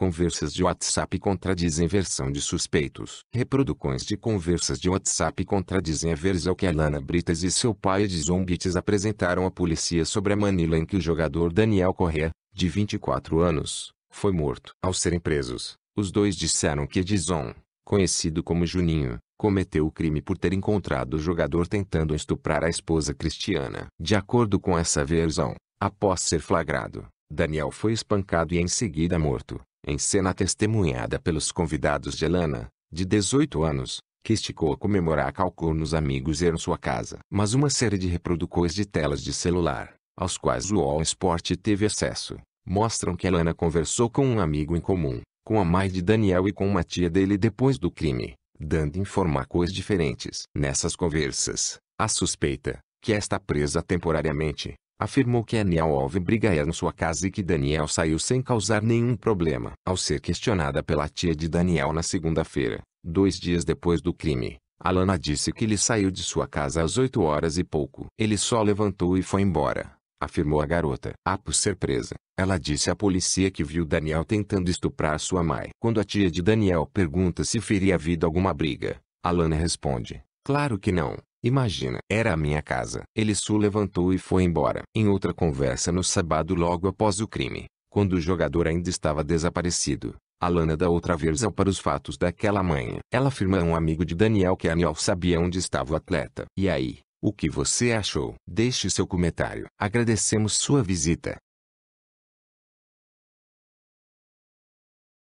Conversas de WhatsApp contradizem versão de suspeitos. Reproduções de conversas de WhatsApp contradizem a versão que Alana Britas e seu pai de Zombites apresentaram à polícia sobre a Manila em que o jogador Daniel Correa, de 24 anos, foi morto. Ao serem presos, os dois disseram que Edison, conhecido como Juninho, cometeu o crime por ter encontrado o jogador tentando estuprar a esposa Cristiana. De acordo com essa versão, após ser flagrado, Daniel foi espancado e em seguida morto. Em cena testemunhada pelos convidados de Elana, de 18 anos, que esticou a comemorar calcou nos amigos eram sua casa. Mas uma série de reproduções de telas de celular, aos quais o All Sport teve acesso, mostram que Elana conversou com um amigo em comum, com a mãe de Daniel e com uma tia dele depois do crime, dando informar coisas diferentes. Nessas conversas, a suspeita, que está presa temporariamente, afirmou que Aniel houve briga em sua casa e que Daniel saiu sem causar nenhum problema. Ao ser questionada pela tia de Daniel na segunda-feira, dois dias depois do crime, Alana disse que ele saiu de sua casa às oito horas e pouco. Ele só levantou e foi embora, afirmou a garota. Após ah, ser presa, ela disse à polícia que viu Daniel tentando estuprar sua mãe. Quando a tia de Daniel pergunta se feria havido alguma briga, Alana responde, claro que não. Imagina, era a minha casa. Ele se levantou e foi embora. Em outra conversa no sábado logo após o crime, quando o jogador ainda estava desaparecido, Alana dá outra versão para os fatos daquela manhã. Ela afirma a um amigo de Daniel que Aniel sabia onde estava o atleta. E aí, o que você achou? Deixe seu comentário. Agradecemos sua visita.